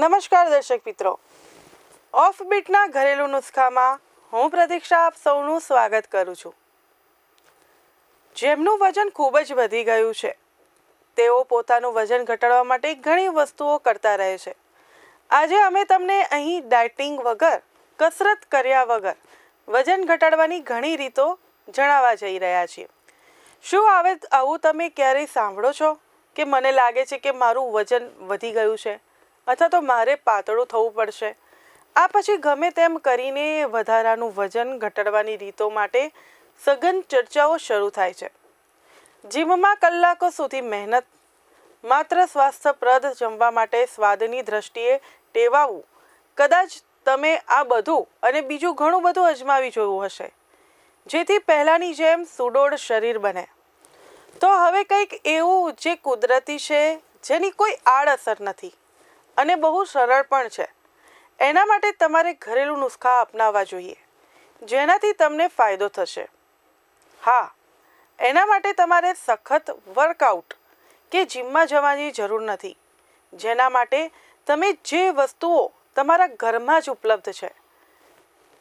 નમસ્કાર દર્શક મિત્રો ઓફબીટના ઘરેલુ નુસ્ખામાં હું પ્રતિક્ષા આપ સૌનું સ્વાગત કરું છું જેમનું વજન ખૂબ જ વધી ગયું છે તેઓ પોતાનું વજન ઘટાડવા માટે ઘણી વસ્તુઓ કરતા રહે છે આજે અમે તમને અહીં ડાયટિંગ વગર કસરત કર્યા વગર વજન ઘટાડવાની ઘણી રીતો જણાવવા જઈ રહ્યા છીએ શું આવે આવું તમે ક્યારેય સાંભળો છો કે મને લાગે છે કે મારું વજન વધી ગયું છે અથવા તો મારે પાતળું થવું પડશે આ પછી ગમે તેમ કરીને વધારાનું વજન ઘટાડવાની રીતો માટે સઘન ચર્ચાઓ શરૂ થાય છે જીમમાં કલાકો સુધી મહેનત માત્ર સ્વાસ્થ્યપ્રદ જમવા માટે સ્વાદની દ્રષ્ટિએ ટેવાવું કદાચ તમે આ બધું અને બીજું ઘણું બધું અજમાવી જોયું હશે જેથી પહેલાંની જેમ સુડોળ શરીર બને તો હવે કંઈક એવું જે કુદરતી છે જેની કોઈ આડઅસર નથી અને બહુ સરળ પણ છે એના માટે તમારે ઘરેલું નુસ્ખા અપનાવવા જોઈએ જેનાથી તમને ફાયદો થશે હા એના માટે તમારે સખત વર્કઆઉટ કે જિમમાં જવાની જરૂર નથી જેના માટે તમે જે વસ્તુઓ તમારા ઘરમાં જ ઉપલબ્ધ છે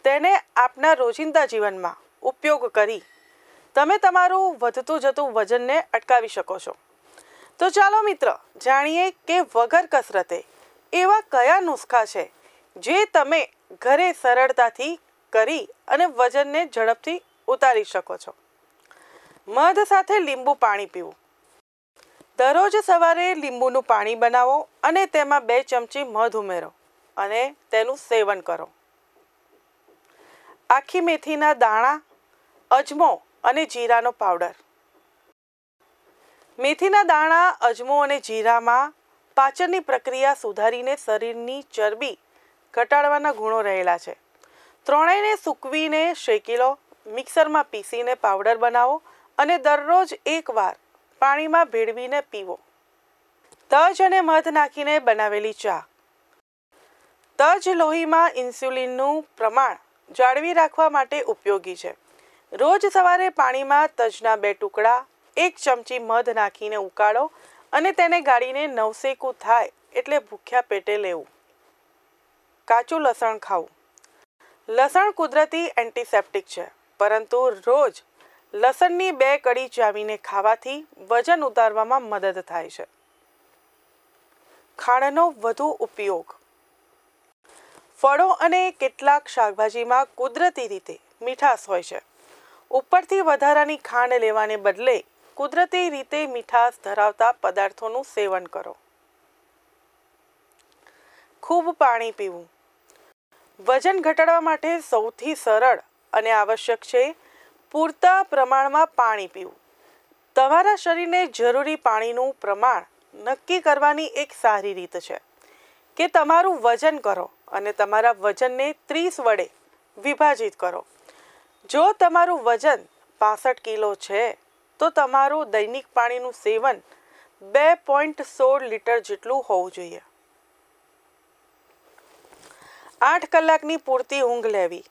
તેને આપના રોજિંદા જીવનમાં ઉપયોગ કરી તમે તમારું વધતું જતું વજનને અટકાવી શકો છો તો ચાલો મિત્ર જાણીએ કે વગર કસરતે એવા કયા નુસ્ખા છે જે તમે ઘરે સરળતાથી કરી અને વજનને ઝડપથી ઉતારી શકો છો મધ સાથે લીંબુ પાણી પીવું દરરોજ સવારે લીંબુનું પાણી બનાવો અને તેમાં બે ચમચી મધ ઉમેરો અને તેનું સેવન કરો આખી મેથીના દાણા અજમો અને જીરાનો પાવડર મેથીના દાણા અજમો અને જીરામાં પાચનની પ્રક્રિયા સુધારીને શરીરની ચરબી ઘટાડવાના ગુણો રહેલા છે ત્રણેયને સૂકવીને શેકી લો મિક્સરમાં પીસીને પાવડર બનાવો અને દરરોજ એકવાર પાણીમાં ભેળવીને પીવો તજ અને મધ નાખીને બનાવેલી ચા તજ લોહીમાં ઇન્સ્યુલિનનું પ્રમાણ જાળવી રાખવા માટે ઉપયોગી છે રોજ સવારે પાણીમાં તજના બે ટુકડા એક ચમચી મધ નાખીને ઉકાળો અને તેને ગાળીને નવસેકું થાય એટલે ભૂખ્યા પેટે લેવું કાચું લસણ ખાવું લસણ કુદરતી એન્ટિસેપ્ટિક છે પરંતુ રોજ લસણની બે કડી ચાવીને ખાવાથી વજન ઉતારવામાં મદદ થાય છે ખાંડનો વધુ ઉપયોગ ફળો અને કેટલાક શાકભાજીમાં કુદરતી રીતે મીઠાશ હોય છે ઉપરથી વધારાની ખાંડ લેવાને બદલે કુદરતી રીતે મીઠાશ ધરાવતા પદાર્થોનું સેવન કરો ખૂબ પાણી પીવું વજન ઘટાડવા માટે સૌથી સરળ અને આવશ્યક છે પૂરતા પ્રમાણમાં પાણી પીવું તમારા શરીરને જરૂરી પાણીનું પ્રમાણ નક્કી કરવાની એક સારી રીત છે કે તમારું વજન કરો અને તમારા વજનને ત્રીસ વડે વિભાજિત કરો જો તમારું વજન પાસઠ કિલો છે તો તમારું દૈનિક પાણીનું સેવન બે પોઈન્ટ સોળ લીટર જેટલું હોવું જોઈએ આઠ કલાકની પૂરતી ઊંઘ લેવી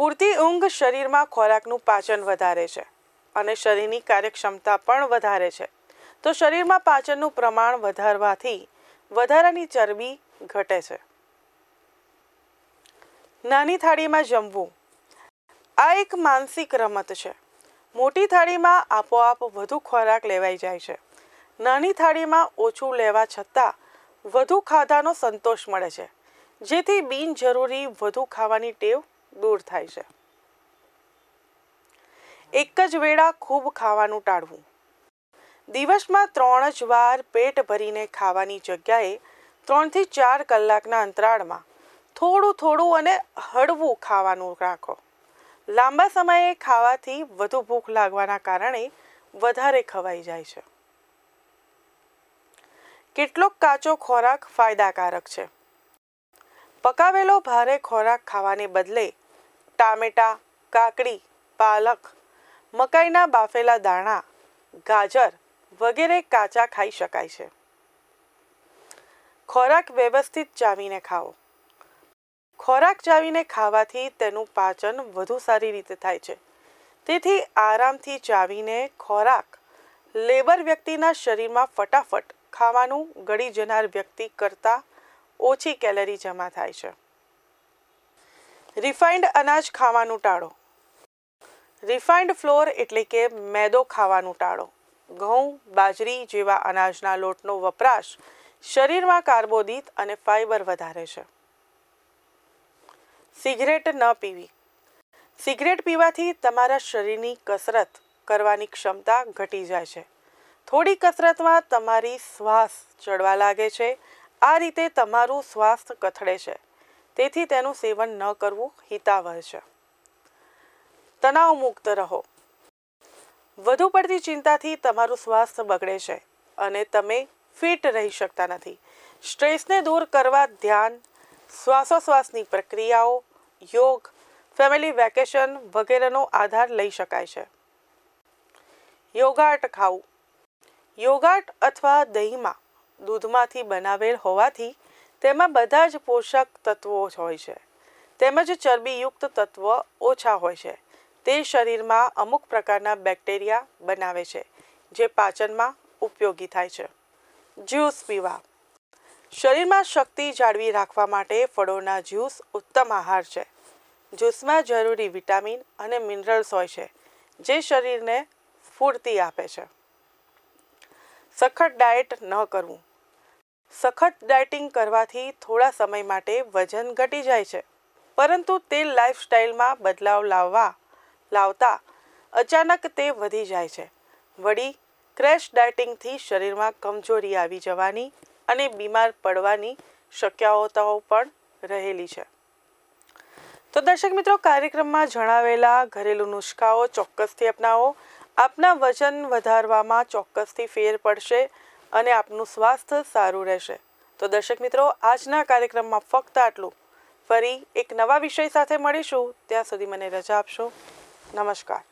પૂરતી ઊંઘ શરીરમાં ખોરાકનું પાચન વધારે છે અને શરીરની કાર્યક્ષમતા પણ વધારે છે તો શરીરમાં પાચનનું પ્રમાણ વધારવાથી વધારાની ચરબી ઘટે છે નાની થાળીમાં જમવું આ એક માનસિક રમત છે મોટી થાળીમાં આપોઆપ વધુ ખોરાક લેવાઈ જાય છે નાની થાળીમાં ઓછું લેવા છતાં વધુ ખાધાનો સંતોષ મળે છે જેથી બિનજરૂરી વધુ ખાવાની ટેવ દૂર થાય છે એક જ વેળા ખૂબ ખાવાનું ટાળવું દિવસમાં ત્રણ જ વાર પેટ ભરીને ખાવાની જગ્યાએ ત્રણથી ચાર કલાકના અંતરાળમાં થોડું થોડું અને હળવું ખાવાનું રાખો લાંબા સમયે ખાવાથી વધુ ભૂખ લાગવાના કારણે વધારે ખવાઈ જાય છે કેટલોક કાચો ખોરાક ફાયદાકારક છે પકાવેલો ભારે ખોરાક ખાવાને બદલે ટામેટા કાકડી પાલક મકાઈના બાફેલા દાણા ગાજર વગેરે કાચા ખાઈ શકાય છે ખોરાક વ્યવસ્થિત ચાવીને ખાઓ ખોરાક ચાવીને ખાવાથી તેનું પાચન વધુ સારી રીતે થાય છે તેથી આરામથી ચાવીને ખોરાક લેબર વ્યક્તિના શરીરમાં ફટાફટ ખાવાનું ગળી જનાર વ્યક્તિ કરતા ઓછી કેલરી જમા થાય છે રિફાઇન્ડ અનાજ ખાવાનું ટાળો રિફાઇન્ડ ફ્લોર એટલે કે મેદો ખાવાનું ટાળો ઘઉં બાજરી જેવા અનાજના લોટનો વપરાશ શરીરમાં કાર્બોદિત અને ફાઇબર વધારે છે સિગરેટ ન પીવી સિગરેટ પીવાથી તમારા શરીરની કસરત કરવાની ક્ષમતા ઘટી જાય છે થોડી કસરતમાં તમારી શ્વાસ ચડવા લાગે છે આ રીતે તમારું સ્વાસ્થ્ય કથળે છે તેથી તેનું સેવન ન કરવું હિતાવહ છે તણાવ મુક્ત રહો વધુ પડતી ચિંતાથી તમારું સ્વાસ્થ્ય બગડે છે અને તમે ફિટ રહી શકતા નથી સ્ટ્રેસને દૂર કરવા ધ્યાન શ્વાસોશ્વાસની પ્રક્રિયાઓ યોગ ફેમિલી વેકેશન વગેરેનો આધાર લઈ શકાય છે યોગાટ ખાવું યોગાટ અથવા દહીંમાં દૂધમાંથી બનાવેલ હોવાથી તેમાં બધા જ પોષક તત્વો હોય છે તેમજ ચરબીયુક્ત તત્વ ઓછા હોય છે તે શરીરમાં અમુક પ્રકારના બેક્ટેરિયા બનાવે છે જે પાચનમાં ઉપયોગી થાય છે જ્યુસ પીવા શરીરમાં શક્તિ જાળવી રાખવા માટે ફળોના જ્યુસ ઉત્તમ આહાર છે જ્યુસમાં જરૂરી વિટામિન અને મિનરલ્સ હોય છે જે શરીરને સ્ફૂર્તિ આપે છે સખત ડાયટ ન કરવું સખત ડાયટિંગ કરવાથી થોડા સમય માટે વજન ઘટી જાય છે પરંતુ તે લાઇફસ્ટાઇલમાં બદલાવ લાવવા લાવતા અચાનક તે વધી જાય છે વળી ક્રેશ ડાયટિંગથી શરીરમાં કમજોરી આવી જવાની અને બીમાર પડવાની શક્યતાઓ પણ રહેલી છે તો દર્શક મિત્રો કાર્યક્રમમાં જણાવેલા ઘરેલુ નુસ્ખાઓ ચોક્કસથી અપનાવો આપના વજન વધારવામાં ચોક્કસથી ફેર પડશે અને આપનું સ્વાસ્થ્ય સારું રહેશે તો દર્શક મિત્રો આજના કાર્યક્રમમાં ફક્ત આટલું ફરી એક નવા વિષય સાથે મળીશું ત્યાં સુધી મને રજા આપશો નમસ્કાર